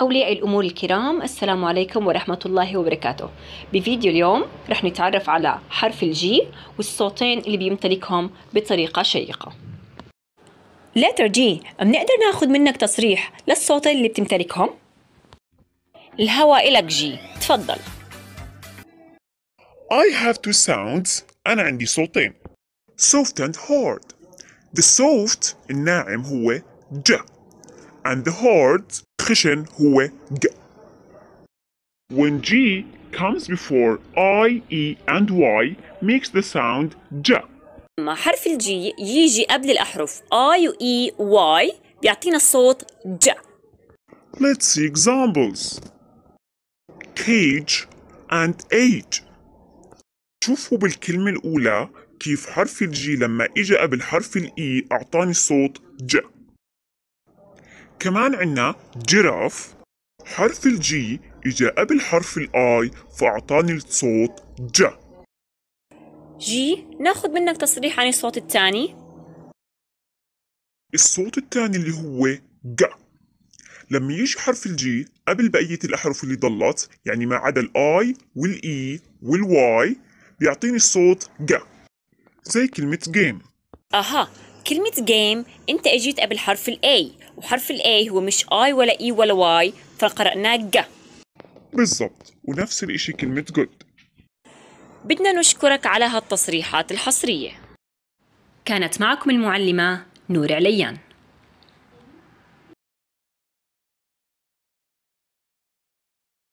أولياء الأمور الكرام السلام عليكم ورحمة الله وبركاته بفيديو اليوم رح نتعرف على حرف الجي والصوتين اللي بيمتلكهم بطريقة شيقة letter G بنقدر ناخد منك تصريح للصوتين اللي بتمتلكهم الهواء إلك جي تفضل I have two sounds أنا عندي صوتين soft and hard the soft الناعم هو ج and the hard خشن هو ج. When G comes before I, E and Y makes the sound ج. ما حرف الجي يجي قبل الأحرف I و E Y بيعطينا الصوت ج. Let's see examples. Cage and age. شوفوا بالكلمة الأولى كيف حرف الجي لما إجا قبل حرف الإي e أعطاني الصوت ج. وكمان عنا جيراف حرف الجي اجا قبل حرف الاي فاعطاني الصوت ج جي ناخذ منك تصريح عن الصوت الثاني الصوت الثاني اللي هو ج لما يجي حرف الجي قبل بقية الأحرف اللي ضلت يعني ما عدا الآي والإي e والواي بيعطيني الصوت ج زي كلمة جيم أها كلمة جيم أنت أجيت قبل حرف الاي وحرف الاي هو مش اي ولا اي e ولا واي فقرأناه جا بالضبط ونفس الإشي كلمة جود بدنا نشكرك على هالتصريحات الحصرية كانت معكم المعلمة نور عليان